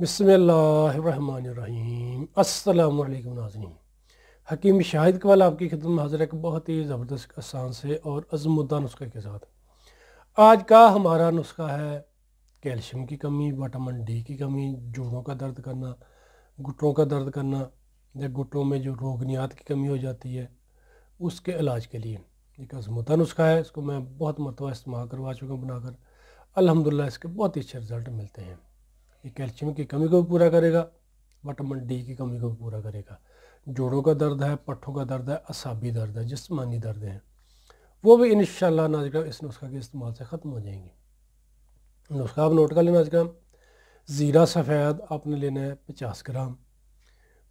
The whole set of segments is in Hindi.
बसमीम् अल्लाम हकीम शाहिद कवाल आपकी खिदम में हाजिर है एक बहुत ही ज़बरदस्त आसान से और अजमुद्दा नुस्खे के साथ आज का हमारा नुस्खा है कैल्शियम की कमी वटामिन डी की कमी जोड़ों का दर्द करना घुटों का दर्द करना या घुटों में जो रोगनियात की कमी हो जाती है उसके इलाज के लिए एक अजमुद्दा नुस्खा है इसको मैं बहुत मरतबा इस्तेमाल करवा चुका हूँ बनाकर अलहमदिल्ला इसके बहुत ही अच्छे रिज़ल्ट मिलते हैं ये कैल्शियम की कमी को भी पूरा करेगा विटामिन डी की कमी को भी पूरा करेगा जोड़ों का दर्द है पट्ठों का दर्द है असाबी दर्द है जिसमानी दर्द है वो भी इन नाजिक्राम इस नुस्खा के इस्तेमाल से ख़त्म हो जाएंगे नुस्खा आप नोट कर लेना नाजिक्राम ज़ीरा सफ़ेद आपने लेना है पचास ग्राम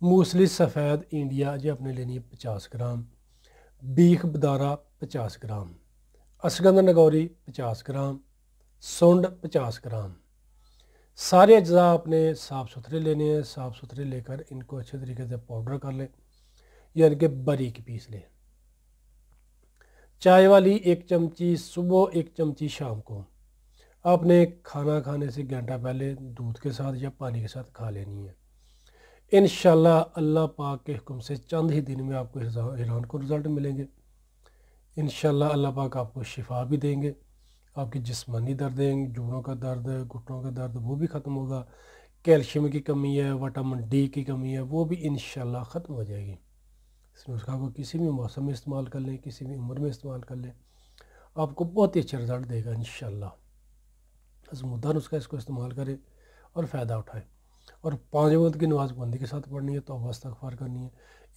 मूसली सफ़ेद इंडिया जी आपने लेनी है पचास ग्राम बीख बदारा पचास ग्राम असगंध नगौरी पचास ग्राम सुंड पचास ग्राम सारे अज्जा आपने साफ़ सुथरे लेने हैं साफ़ सुथरे लेकर इनको अच्छे तरीके से पाउडर कर लें यानी कि बारीक पीस लें चाय वाली एक चमची सुबह एक चमची शाम को आपने खाना खाने से घंटा पहले दूध के साथ या पानी के साथ खा लेनी है इन अल्लाह पाक के हुक्म से चंद ही दिन में आपको हैरान को रिज़ल्ट मिलेंगे इन अल्लाह पाक आपको शिफा भी देंगे आपकी जिसमानी हैं जोड़ों का दर्द घुटनों का दर्द वो भी ख़त्म होगा कैल्शियम की कमी है वाटामिन डी की कमी है वो भी इन ख़त्म हो जाएगी इस नुस्खा को किसी भी मौसम में इस्तेमाल कर लें किसी भी उम्र में इस्तेमाल कर लें आपको बहुत ही अच्छा रिज़ल्ट देगा इन मुद्दा नुस्खा इसको इस्तेमाल करें और फ़ायदा उठाएँ और पाँच वक्त की नमाज बंदी के साथ पढ़नी है तो वस्तफ़ार करनी है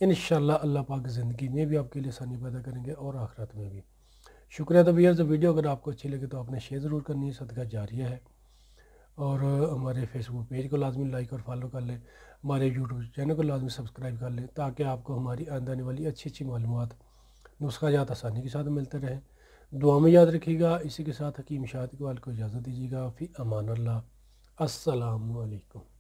इन अल्लाह पाक ज़िंदगी में भी आपके लिए आसानी पैदा करेंगे और आखरत में भी शुक्रिया तो भैया वीडियो अगर आपको अच्छी लगे तो आपने शेयर ज़रूर करनी है सदका जारिया है और हमारे फेसबुक पेज को लाजमी लाइक और फॉलो कर लें हमारे यूट्यूब चैनल को लाजमी सब्सक्राइब कर लें ताकि आपको हमारी आने वाली अच्छी अच्छी मालूम नुस्खा जात आसानी के साथ मिलते रहें दुआ में याद रखिएगा इसी के साथ हकीम शाह इकबाल को इजाज़त दीजिएगा फिर अमान अल्लाह असलकम